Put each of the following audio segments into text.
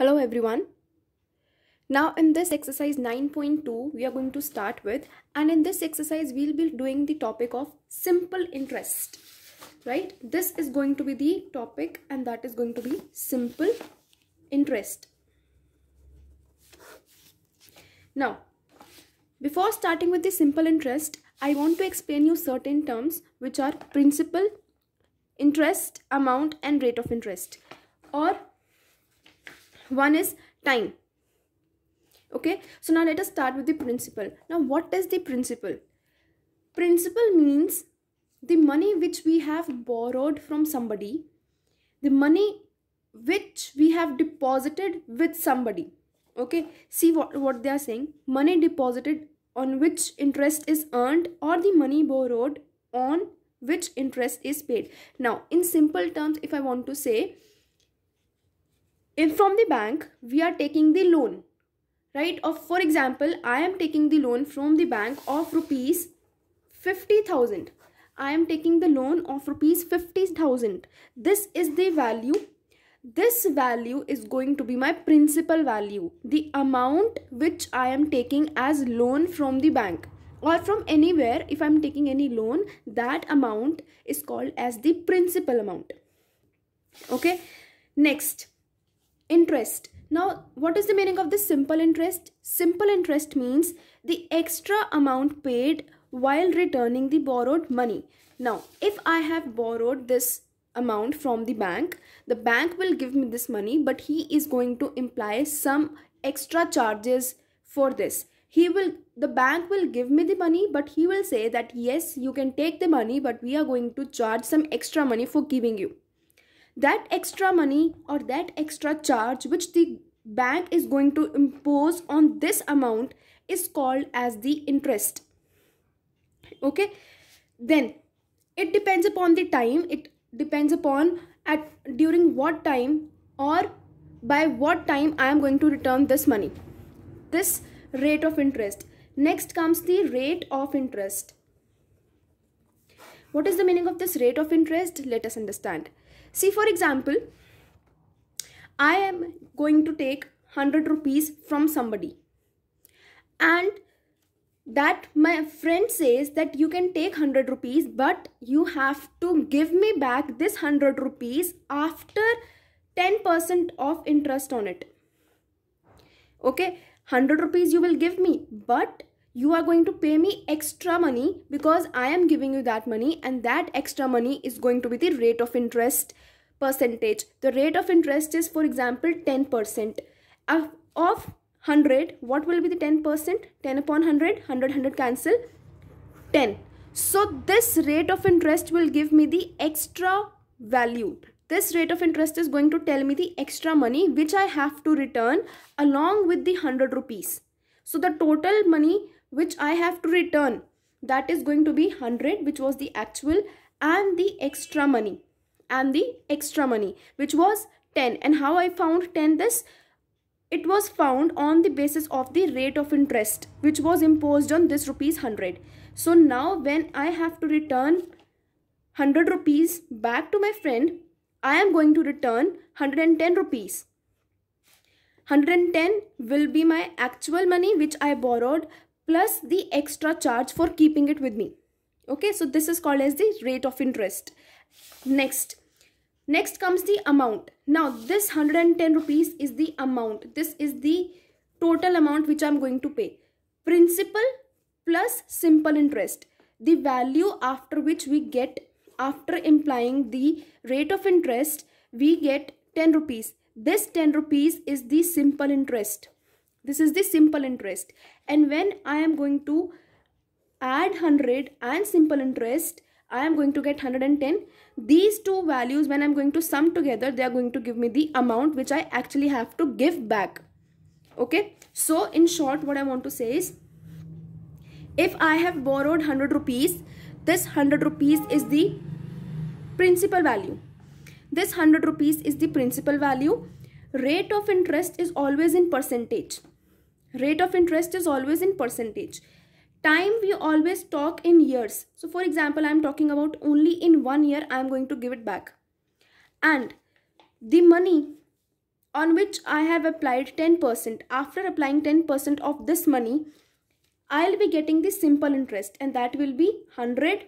Hello everyone. Now in this exercise 9.2 we are going to start with and in this exercise we'll be doing the topic of simple interest. Right? This is going to be the topic and that is going to be simple interest. Now before starting with the simple interest I want to explain you certain terms which are principal, interest, amount and rate of interest or one is time okay so now let us start with the principle now what is the principle principle means the money which we have borrowed from somebody the money which we have deposited with somebody okay see what, what they are saying money deposited on which interest is earned or the money borrowed on which interest is paid now in simple terms if i want to say if from the bank we are taking the loan right of for example i am taking the loan from the bank of rupees 50000 i am taking the loan of rupees 50000 this is the value this value is going to be my principal value the amount which i am taking as loan from the bank or from anywhere if i'm taking any loan that amount is called as the principal amount okay next interest now what is the meaning of the simple interest simple interest means the extra amount paid while returning the borrowed money now if i have borrowed this amount from the bank the bank will give me this money but he is going to imply some extra charges for this he will the bank will give me the money but he will say that yes you can take the money but we are going to charge some extra money for giving you that extra money or that extra charge which the bank is going to impose on this amount is called as the interest okay then it depends upon the time it depends upon at during what time or by what time i am going to return this money this rate of interest next comes the rate of interest what is the meaning of this rate of interest let us understand See for example, I am going to take 100 rupees from somebody and that my friend says that you can take 100 rupees but you have to give me back this 100 rupees after 10% of interest on it okay 100 rupees you will give me but you are going to pay me extra money because I am giving you that money and that extra money is going to be the rate of interest percentage. The rate of interest is for example 10% of, of 100 what will be the 10% 10 upon 100 100 100 cancel 10 so this rate of interest will give me the extra value this rate of interest is going to tell me the extra money which I have to return along with the 100 rupees so the total money which I have to return. That is going to be 100 which was the actual and the extra money and the extra money which was 10 and how I found 10 this it was found on the basis of the rate of interest which was imposed on this rupees 100 so now when I have to return 100 rupees back to my friend I am going to return 110 rupees 110 will be my actual money which I borrowed plus the extra charge for keeping it with me. Okay, so this is called as the rate of interest. Next, next comes the amount. Now this 110 rupees is the amount. This is the total amount which I am going to pay. Principal plus simple interest. The value after which we get after implying the rate of interest we get 10 rupees. This 10 rupees is the simple interest this is the simple interest and when i am going to add 100 and simple interest i am going to get 110 these two values when i'm going to sum together they are going to give me the amount which i actually have to give back okay so in short what i want to say is if i have borrowed 100 rupees this 100 rupees is the principal value this 100 rupees is the principal value rate of interest is always in percentage Rate of interest is always in percentage. Time we always talk in years. So for example, I am talking about only in one year I am going to give it back. And the money on which I have applied 10%, after applying 10% of this money, I'll be getting the simple interest and that will be 100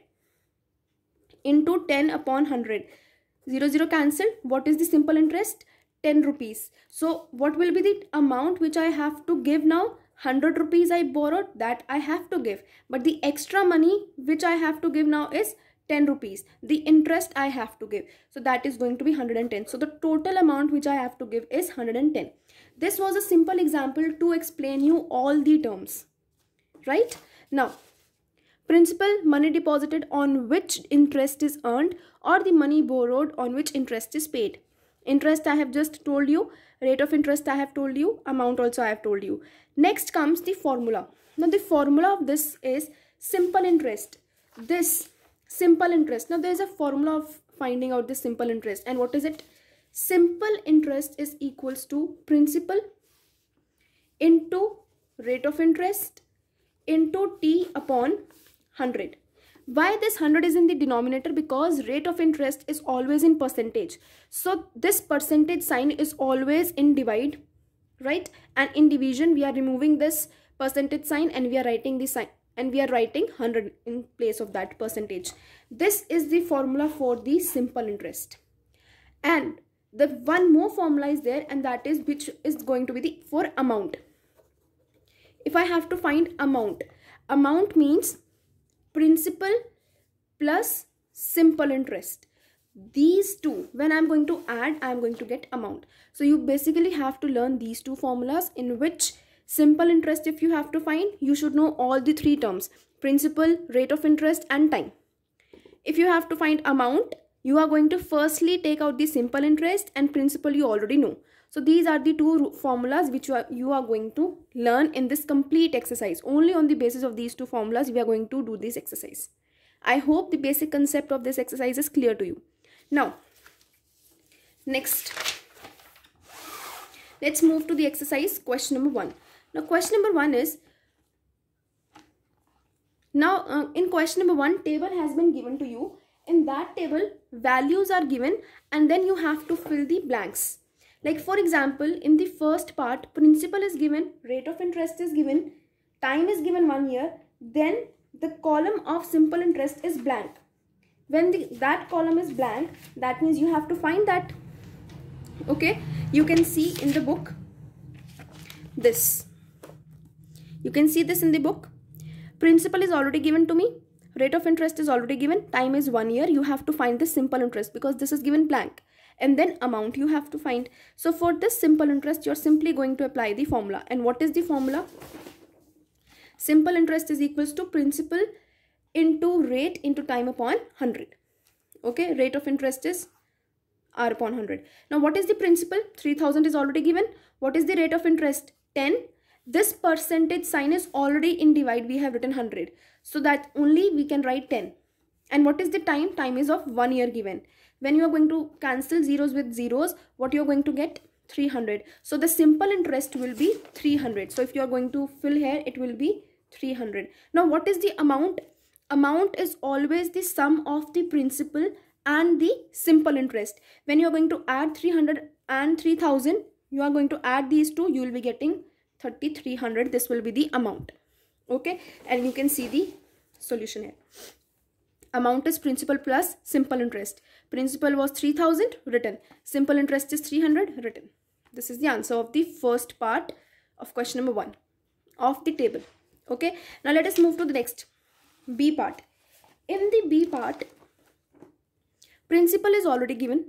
into 10 upon 100. 0, 0 cancelled. What is the simple interest? 10 rupees so what will be the amount which i have to give now 100 rupees i borrowed that i have to give but the extra money which i have to give now is 10 rupees the interest i have to give so that is going to be 110 so the total amount which i have to give is 110 this was a simple example to explain you all the terms right now principal money deposited on which interest is earned or the money borrowed on which interest is paid interest i have just told you rate of interest i have told you amount also i have told you next comes the formula now the formula of this is simple interest this simple interest now there is a formula of finding out the simple interest and what is it simple interest is equals to principal into rate of interest into t upon 100 why this 100 is in the denominator? Because rate of interest is always in percentage. So this percentage sign is always in divide, right? And in division, we are removing this percentage sign and we are writing the sign and we are writing 100 in place of that percentage. This is the formula for the simple interest. And the one more formula is there and that is which is going to be the for amount. If I have to find amount, amount means principal plus simple interest these two when i'm going to add i'm going to get amount so you basically have to learn these two formulas in which simple interest if you have to find you should know all the three terms principal rate of interest and time if you have to find amount you are going to firstly take out the simple interest and principal you already know so these are the two formulas which you are, you are going to learn in this complete exercise only on the basis of these two formulas we are going to do this exercise i hope the basic concept of this exercise is clear to you now next let's move to the exercise question number one now question number one is now uh, in question number one table has been given to you in that table values are given and then you have to fill the blanks like for example, in the first part, principal is given, rate of interest is given, time is given one year, then the column of simple interest is blank. When the, that column is blank, that means you have to find that. Okay, you can see in the book this. You can see this in the book. Principal is already given to me. Rate of interest is already given. Time is one year. You have to find the simple interest because this is given blank and then amount you have to find. So for this simple interest, you're simply going to apply the formula. And what is the formula? Simple interest is equals to principal into rate into time upon 100. Okay, rate of interest is r upon 100. Now what is the principal? 3000 is already given. What is the rate of interest? 10 this percentage sign is already in divide we have written 100 so that only we can write 10 and what is the time time is of one year given when you are going to cancel zeros with zeros what you are going to get 300 so the simple interest will be 300 so if you are going to fill here it will be 300 now what is the amount amount is always the sum of the principal and the simple interest when you are going to add 300 and 3000 you are going to add these two you will be getting 3300 this will be the amount okay and you can see the solution here amount is principal plus simple interest. Principal was 3000 written. Simple interest is 300 written. This is the answer of the first part of question number 1 of the table. Okay. Now let us move to the next B part. In the B part, principal is already given.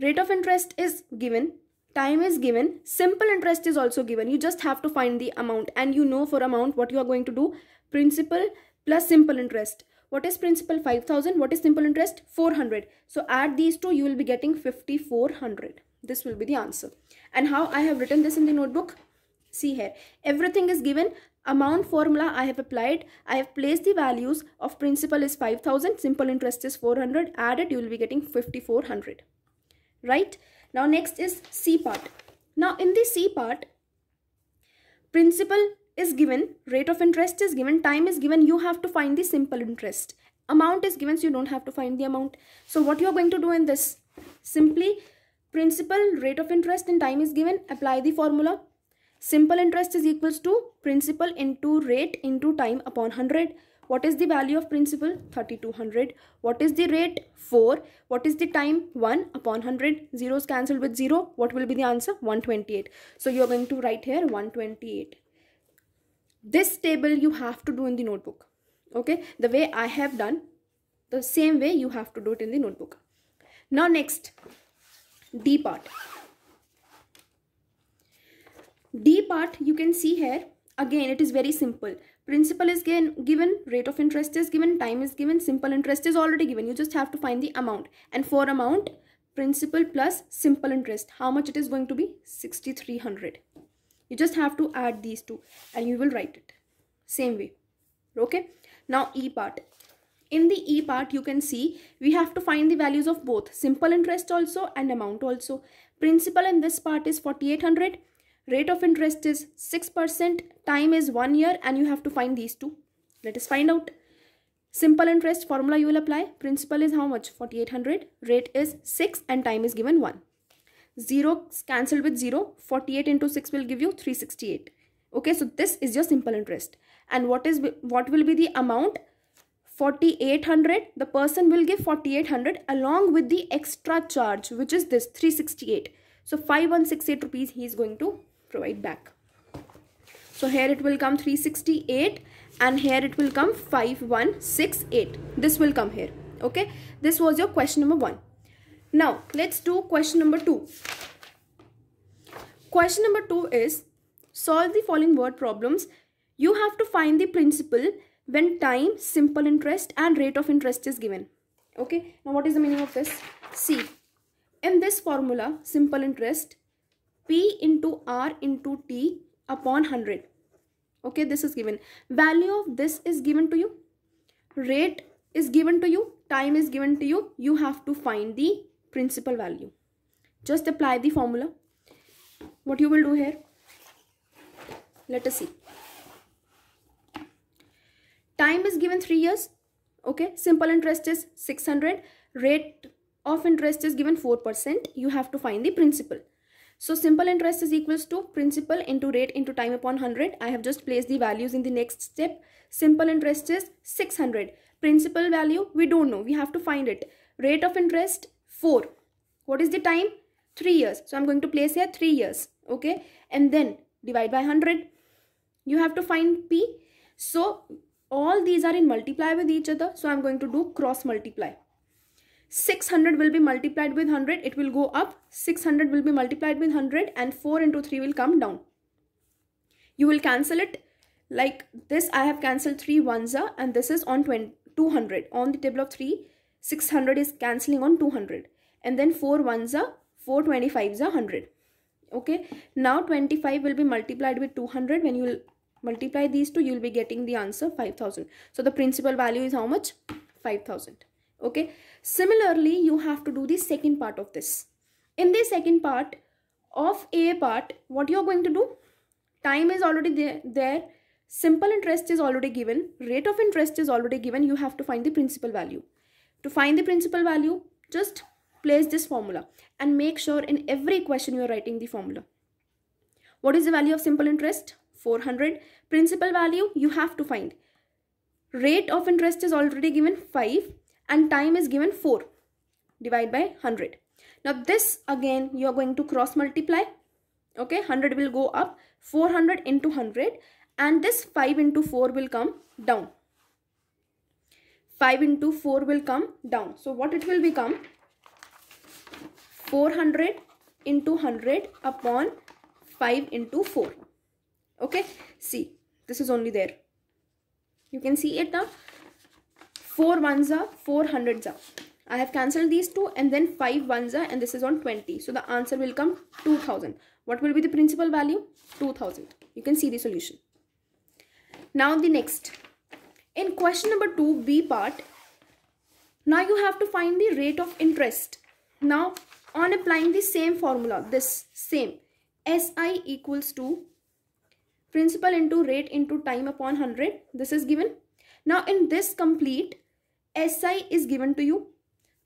Rate of interest is given. Time is given. Simple interest is also given. You just have to find the amount and you know for amount what you are going to do. Principal plus simple interest what is principal? 5000. What is simple interest? 400. So add these two, you will be getting 5400. This will be the answer. And how I have written this in the notebook? See here. Everything is given. Amount formula I have applied. I have placed the values of principal is 5000. Simple interest is 400. Added, you will be getting 5400. Right? Now next is C part. Now in the C part, principal is given rate of interest is given time is given you have to find the simple interest amount is given so you don't have to find the amount so what you are going to do in this simply principal rate of interest and time is given apply the formula simple interest is equals to principal into rate into time upon 100 what is the value of principal 3200 what is the rate 4 what is the time 1 upon 100 zeros cancelled with 0 what will be the answer 128 so you are going to write here 128 this table you have to do in the notebook okay the way i have done the same way you have to do it in the notebook now next d part d part you can see here again it is very simple principal is given rate of interest is given time is given simple interest is already given you just have to find the amount and for amount principal plus simple interest how much it is going to be 6300 you just have to add these two and you will write it same way okay now e part in the e part you can see we have to find the values of both simple interest also and amount also principal in this part is 4800 rate of interest is 6% time is 1 year and you have to find these two let us find out simple interest formula you will apply principal is how much 4800 rate is 6 and time is given 1 0 cancelled with 0, 48 into 6 will give you 368. Okay, so this is your simple interest. And what is what will be the amount? 4800, the person will give 4800 along with the extra charge, which is this 368. So 5168 rupees he is going to provide back. So here it will come 368 and here it will come 5168. This will come here. Okay, this was your question number one. Now, let's do question number 2. Question number 2 is, solve the following word problems. You have to find the principle when time, simple interest and rate of interest is given. Okay, now what is the meaning of this? See, in this formula, simple interest, P into R into T upon 100. Okay, this is given. Value of this is given to you. Rate is given to you. Time is given to you. You have to find the principal value just apply the formula what you will do here let us see time is given 3 years okay simple interest is 600 rate of interest is given 4% you have to find the principal so simple interest is equals to principal into rate into time upon 100 i have just placed the values in the next step simple interest is 600 principal value we don't know we have to find it rate of interest 4. What is the time? 3 years. So I'm going to place here 3 years. Okay. And then divide by 100. You have to find P. So all these are in multiply with each other. So I'm going to do cross multiply. 600 will be multiplied with 100. It will go up. 600 will be multiplied with 100 and 4 into 3 will come down. You will cancel it like this. I have cancelled 3 ones uh, and this is on 200 on the table of 3 600 is cancelling on 200 and then 4 ones are four twenty five is 100 okay now 25 will be multiplied with 200 when you multiply these two you will be getting the answer 5000 so the principal value is how much 5000 okay similarly you have to do the second part of this in the second part of a part what you are going to do time is already there, there simple interest is already given rate of interest is already given you have to find the principal value to find the principal value, just place this formula and make sure in every question you are writing the formula. What is the value of simple interest? 400. Principal value you have to find. Rate of interest is already given 5 and time is given 4. Divide by 100. Now this again you are going to cross multiply. Okay, 100 will go up, 400 into 100 and this 5 into 4 will come down. 5 into 4 will come down. So what it will become? 400 into 100 upon 5 into 4. Okay. See, this is only there. You can see it now. 4 ones are, 4 hundreds are. I have cancelled these two and then 5 ones are and this is on 20. So the answer will come 2000. What will be the principal value? 2000. You can see the solution. Now the next in question number 2 B part, now you have to find the rate of interest. Now on applying the same formula, this same SI equals to principal into rate into time upon 100. This is given. Now in this complete, SI is given to you,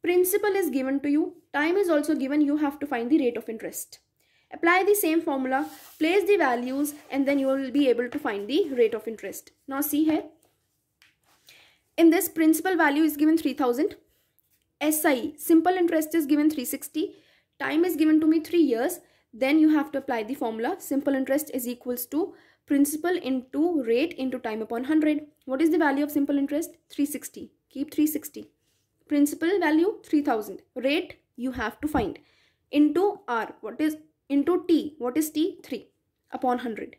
principal is given to you, time is also given, you have to find the rate of interest. Apply the same formula, place the values and then you will be able to find the rate of interest. Now see here. In this principal value is given 3000. SI, simple interest is given 360. Time is given to me 3 years. Then you have to apply the formula. Simple interest is equals to principal into rate into time upon 100. What is the value of simple interest? 360. Keep 360. Principal value 3000. Rate you have to find. Into R. What is into T? What is T? 3 upon 100.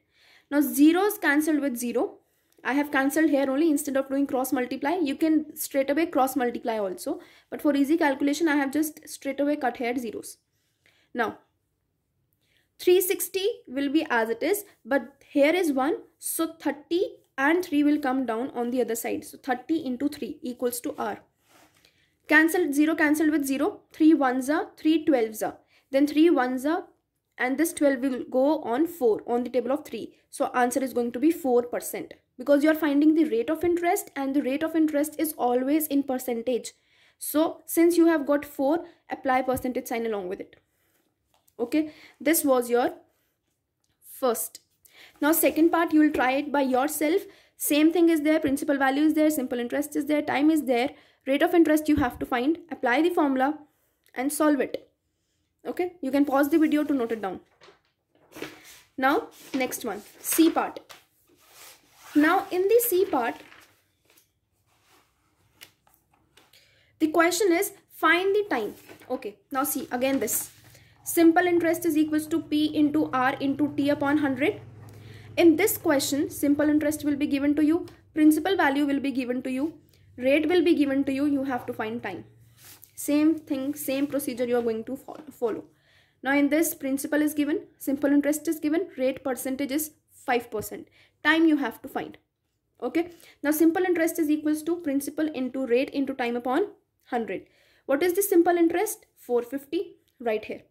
Now 0 is cancelled with 0. I have cancelled here only instead of doing cross multiply. You can straight away cross multiply also. But for easy calculation, I have just straight away cut here zeros. Now, 360 will be as it is. But here is 1. So 30 and 3 will come down on the other side. So 30 into 3 equals to R. Cancelled 0 cancelled with 0. 3 ones are 3 twelves are. Then 3 ones are and this 12 will go on 4 on the table of 3. So answer is going to be 4% because you are finding the rate of interest and the rate of interest is always in percentage. So since you have got 4, apply percentage sign along with it. Okay, this was your first. Now second part, you will try it by yourself. Same thing is there, principal value is there, simple interest is there, time is there. Rate of interest you have to find, apply the formula and solve it. Okay, you can pause the video to note it down. Now next one, C part now in the C part, the question is find the time. Okay, now see again this. Simple interest is equals to P into R into T upon 100. In this question, simple interest will be given to you. Principal value will be given to you. Rate will be given to you. You have to find time. Same thing, same procedure you are going to follow. Now in this principal is given, simple interest is given, rate percentage is 5% time you have to find okay now simple interest is equals to principal into rate into time upon 100 what is the simple interest 450 right here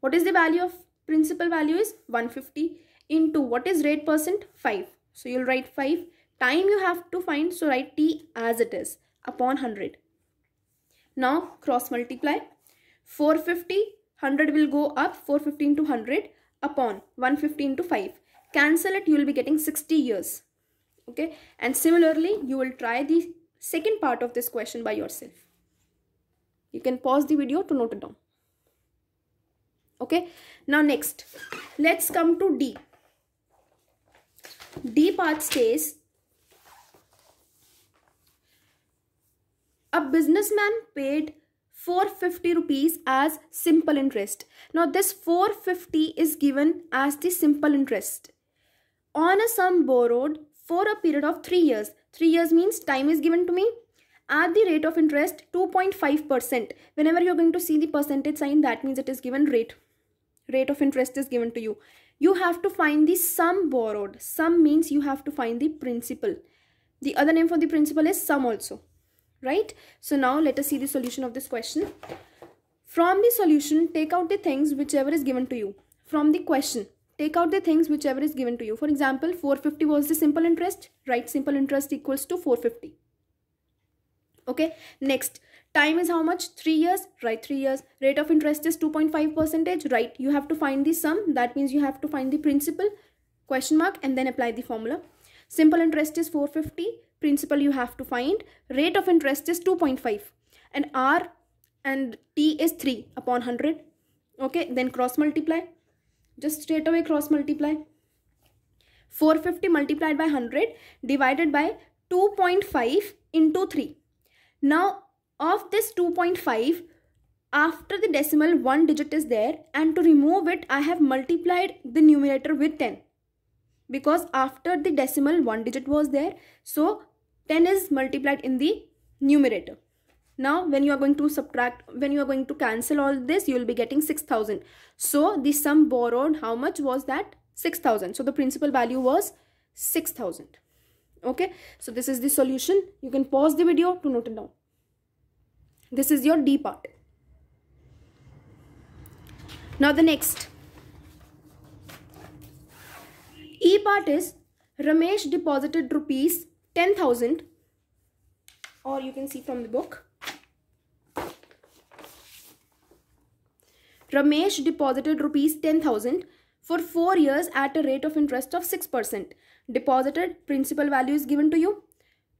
what is the value of principal value is 150 into what is rate percent 5 so you'll write 5 time you have to find so write t as it is upon 100 now cross multiply 450 100 will go up 415 to 100 upon 115 to 5 cancel it you will be getting 60 years okay and similarly you will try the second part of this question by yourself you can pause the video to note it down okay now next let's come to d d part says a businessman paid 450 rupees as simple interest now this 450 is given as the simple interest on a sum borrowed for a period of 3 years. 3 years means time is given to me at the rate of interest 2.5%. Whenever you're going to see the percentage sign, that means it is given rate. Rate of interest is given to you. You have to find the sum borrowed. Sum means you have to find the principal. The other name for the principal is sum also. Right? So now let us see the solution of this question. From the solution, take out the things whichever is given to you. From the question, take out the things whichever is given to you. For example, 450 was the simple interest. Write simple interest equals to 450. Okay. Next, time is how much? 3 years. Write 3 years. Rate of interest is 2.5 percentage. Right. You have to find the sum. That means you have to find the principal question mark and then apply the formula. Simple interest is 450. Principal you have to find. Rate of interest is 2.5. And R and T is 3 upon 100. Okay. Then cross multiply just straight away cross multiply 450 multiplied by 100 divided by 2.5 into 3 now of this 2.5 after the decimal one digit is there and to remove it I have multiplied the numerator with 10 because after the decimal one digit was there so 10 is multiplied in the numerator now when you are going to subtract when you are going to cancel all this you will be getting 6000 so the sum borrowed how much was that 6000 so the principal value was 6000 okay so this is the solution you can pause the video to note it down this is your d part now the next e part is ramesh deposited rupees 10000 or you can see from the book Ramesh deposited rupees 10,000 for 4 years at a rate of interest of 6%. Deposited, principal value is given to you.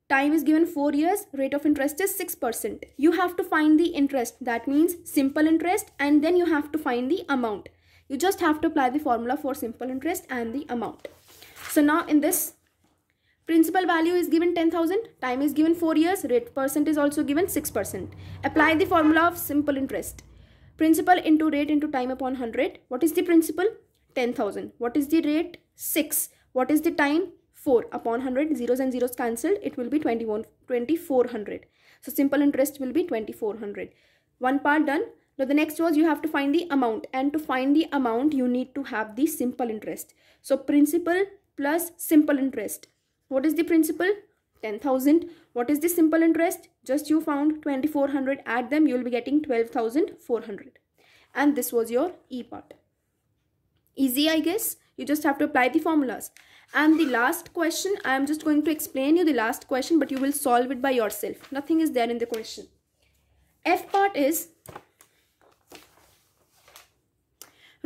Time is given 4 years, rate of interest is 6%. You have to find the interest. That means simple interest and then you have to find the amount. You just have to apply the formula for simple interest and the amount. So now in this Principal value is given 10,000, time is given 4 years, rate percent is also given 6%. Apply the formula of simple interest principal into rate into time upon 100 what is the principal 10000 what is the rate 6 what is the time 4 upon 100 zeros and zeros cancelled it will be 21 2400 so simple interest will be 2400 one part done now the next was you have to find the amount and to find the amount you need to have the simple interest so principal plus simple interest what is the principal 10,000. What is this simple interest? Just you found 2,400. Add them, you will be getting 12,400. And this was your E part. Easy, I guess. You just have to apply the formulas. And the last question, I am just going to explain you the last question, but you will solve it by yourself. Nothing is there in the question. F part is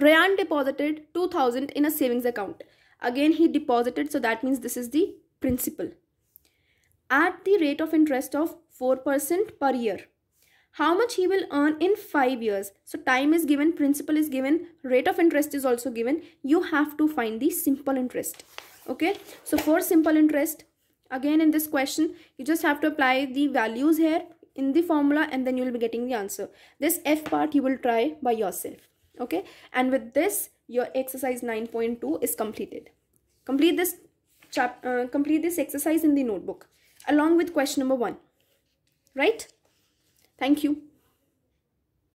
Rayan deposited 2000 in a savings account. Again, he deposited, so that means this is the principal at the rate of interest of 4% per year. How much he will earn in 5 years. So time is given, principal is given, rate of interest is also given. You have to find the simple interest. Okay. So for simple interest, again in this question, you just have to apply the values here in the formula and then you will be getting the answer. This F part you will try by yourself. Okay. And with this, your exercise 9.2 is completed. Complete this chap uh, complete this exercise in the notebook along with question number 1. Right? Thank you.